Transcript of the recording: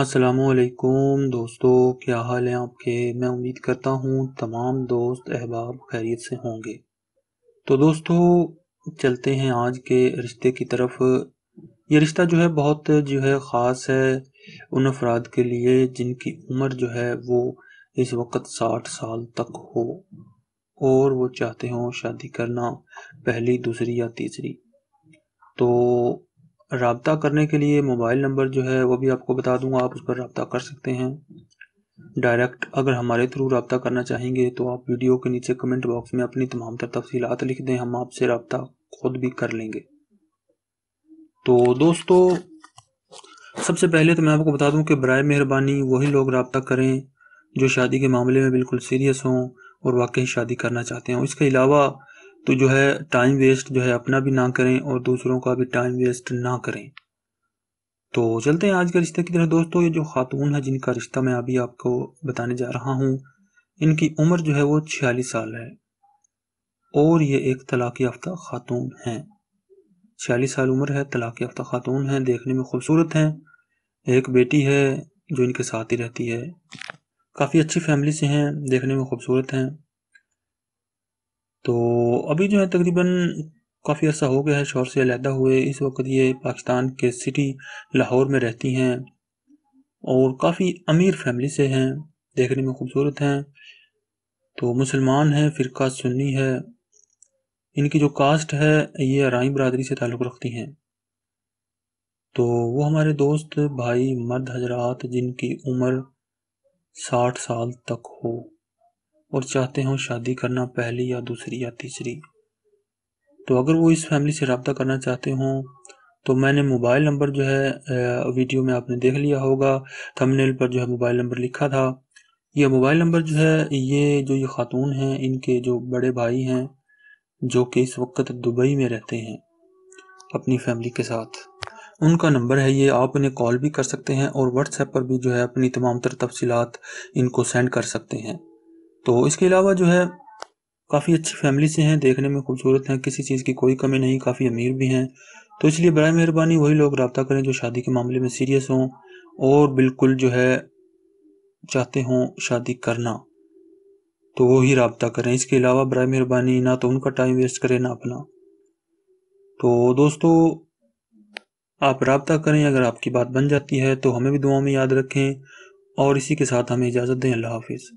असलकुम दोस्तों क्या हाल है आपके मैं उम्मीद करता हूँ तमाम दोस्त अहबाब खैरियत से होंगे तो दोस्तों चलते हैं आज के रिश्ते की तरफ ये रिश्ता जो है बहुत जो है ख़ास है उन अफराद के लिए जिनकी उम्र जो है वो इस वक्त साठ साल तक हो और वो चाहते हों शादी करना पहली दूसरी या तीसरी तो रबता करने के लिए मोबाइल नंबर जो है वो भी आपको बता दूंगा आप उस पर रबता कर सकते हैं डायरेक्ट अगर हमारे थ्रू रबता करना चाहेंगे तो आप वीडियो के नीचे कमेंट बॉक्स में अपनी तमाम तर तफसीत लिख दें हम आपसे रबता खुद भी कर लेंगे तो दोस्तों सबसे पहले तो मैं आपको बता दूं कि बर मेहरबानी वही लोग रबता करें जो शादी के मामले में बिल्कुल सीरियस हों और वाकई शादी करना चाहते हों इसके अलावा तो जो है टाइम वेस्ट जो है अपना भी ना करें और दूसरों का भी टाइम वेस्ट ना करें तो चलते हैं आज के रिश्ते की तरह दोस्तों ये जो खातून है जिनका रिश्ता मैं अभी आपको बताने जा रहा हूँ इनकी उम्र जो है वो छियालीस साल है और ये एक तलाक याफ्ता खातून हैं छियालीस साल उम्र है तलाक याफ्ता खातून हैं देखने में खूबसूरत हैं एक बेटी है जो इनके साथ ही रहती है काफ़ी अच्छी फैमिली से हैं देखने में खूबसूरत हैं तो अभी जो है तकरीबन काफ़ी अर्सा हो गया है शोर से अलहदा हुए इस वक्त ये पाकिस्तान के सिटी लाहौर में रहती हैं और काफ़ी अमीर फैमिली से हैं देखने में खूबसूरत हैं तो मुसलमान हैं फ़िरका सुन्नी है इनकी जो कास्ट है ये राई बरदरी से ताल्लुक़ रखती हैं तो वो हमारे दोस्त भाई मर्द हजरात जिनकी उम्र साठ साल तक हो और चाहते हों शादी करना पहली या दूसरी या तीसरी तो अगर वो इस फैमिली से रबता करना चाहते हों तो मैंने मोबाइल नंबर जो है वीडियो में आपने देख लिया होगा थंबनेल पर जो है मोबाइल नंबर लिखा था यह मोबाइल नंबर जो है ये जो ये ख़ातून हैं इनके जो बड़े भाई हैं जो कि इस वक्त दुबई में रहते हैं अपनी फैमिली के साथ उनका नंबर है ये आप उन्हें कॉल भी कर सकते हैं और व्हाट्सएप पर भी जो है अपनी तमाम तर तफसीत इनको सेंड कर सकते हैं तो इसके अलावा जो है काफ़ी अच्छी फैमिली से हैं देखने में खूबसूरत हैं किसी चीज़ की कोई कमी नहीं काफ़ी अमीर भी हैं तो इसलिए बर मेहरबानी वही लोग रबता करें जो शादी के मामले में सीरियस हों और बिल्कुल जो है चाहते हों शादी करना तो वो ही रबता करें इसके अलावा बर मेहरबानी ना तो उनका टाइम वेस्ट करें ना अपना तो दोस्तों आप रबता करें अगर आपकी बात बन जाती है तो हमें भी दुआ में याद रखें और इसी के साथ हमें इजाज़त दें अल्लाह हाफिज़